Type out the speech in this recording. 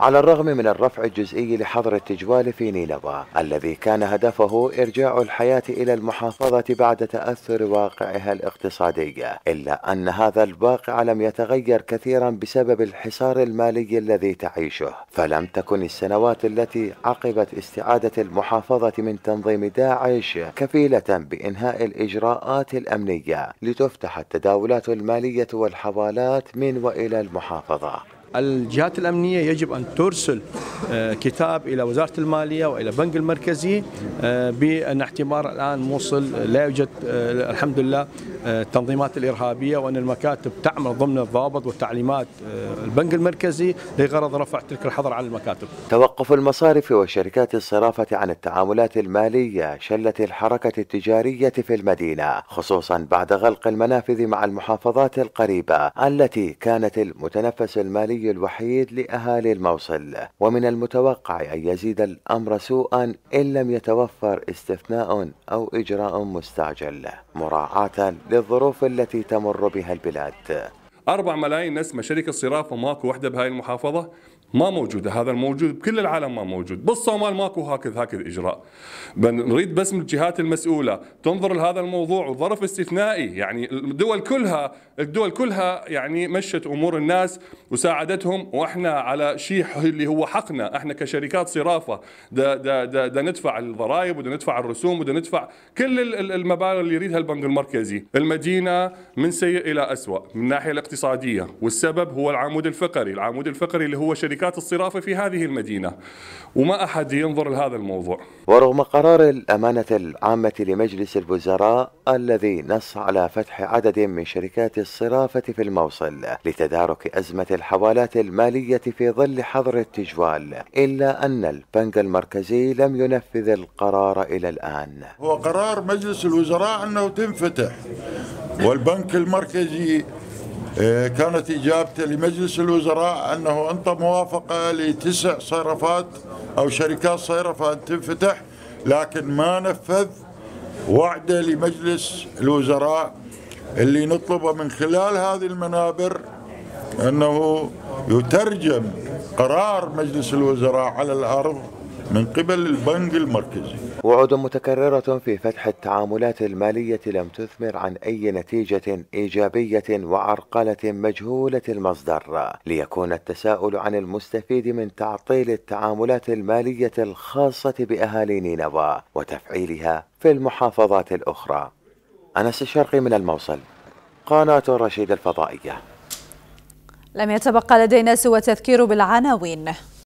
على الرغم من الرفع الجزئي لحظر التجوال في نينوى الذي كان هدفه إرجاع الحياة إلى المحافظة بعد تأثر واقعها الاقتصادي إلا أن هذا الواقع لم يتغير كثيرا بسبب الحصار المالي الذي تعيشه فلم تكن السنوات التي عقبت استعادة المحافظة من تنظيم داعش كفيلة بإنهاء الإجراءات الأمنية لتفتح التداولات المالية والحوالات من وإلى المحافظة الجهات الأمنية يجب أن ترسل آه، كتاب إلى وزارة المالية وإلى البنك المركزي آه، بأن اعتبار الآن موصل لا يوجد آه، الحمد لله التنظيمات الإرهابية وأن المكاتب تعمل ضمن الضابط وتعليمات البنك المركزي لغرض رفع تلك الحظر على المكاتب توقف المصارف وشركات الصرافة عن التعاملات المالية شلت الحركة التجارية في المدينة خصوصا بعد غلق المنافذ مع المحافظات القريبة التي كانت المتنفس المالي الطبي الوحيد لأهالي الموصل ومن المتوقع أن يزيد الأمر سوءا إن لم يتوفر استثناء أو إجراء مستعجل مراعاة للظروف التي تمر بها البلاد 4 ملايين نسمه شركه صرافه ماكو وحده بهاي المحافظه ما موجوده هذا الموجود بكل العالم ما موجود بالصومال ماكو هكذا هكذا اجراء نريد بس من الجهات المسؤوله تنظر لهذا الموضوع وظرف استثنائي يعني الدول كلها الدول كلها يعني مشت امور الناس وساعدتهم واحنا على شيء اللي هو حقنا احنا كشركات صرافه دا, دا, دا, دا ندفع الضرائب ودا ندفع الرسوم ودا ندفع كل المبالغ اللي يريدها البنك المركزي المدينه من سيء الى اسوء من الناحيه اقتصادية والسبب هو العمود الفقري العمود الفقري اللي هو شركات الصرافة في هذه المدينة وما أحد ينظر لهذا الموضوع ورغم قرار الأمانة العامة لمجلس الوزراء الذي نص على فتح عدد من شركات الصرافة في الموصل لتدارك أزمة الحوالات المالية في ظل حظر التجوال إلا أن البنك المركزي لم ينفذ القرار إلى الآن هو قرار مجلس الوزراء أنه تنفتح والبنك المركزي إيه، كانت إجابته لمجلس الوزراء أنه أنطى موافقة لتسع صرفات أو شركات صرفة أن تنفتح لكن ما نفذ وعده لمجلس الوزراء اللي نطلبه من خلال هذه المنابر أنه يترجم قرار مجلس الوزراء على الأرض من قبل البنك المركزي وعود متكررة في فتح التعاملات المالية لم تثمر عن أي نتيجة إيجابية وعرقلة مجهولة المصدر ليكون التساؤل عن المستفيد من تعطيل التعاملات المالية الخاصة بأهالي نينوى وتفعيلها في المحافظات الأخرى أنس الشرقي من الموصل قناة رشيد الفضائية لم يتبقى لدينا سوى تذكير بالعناوين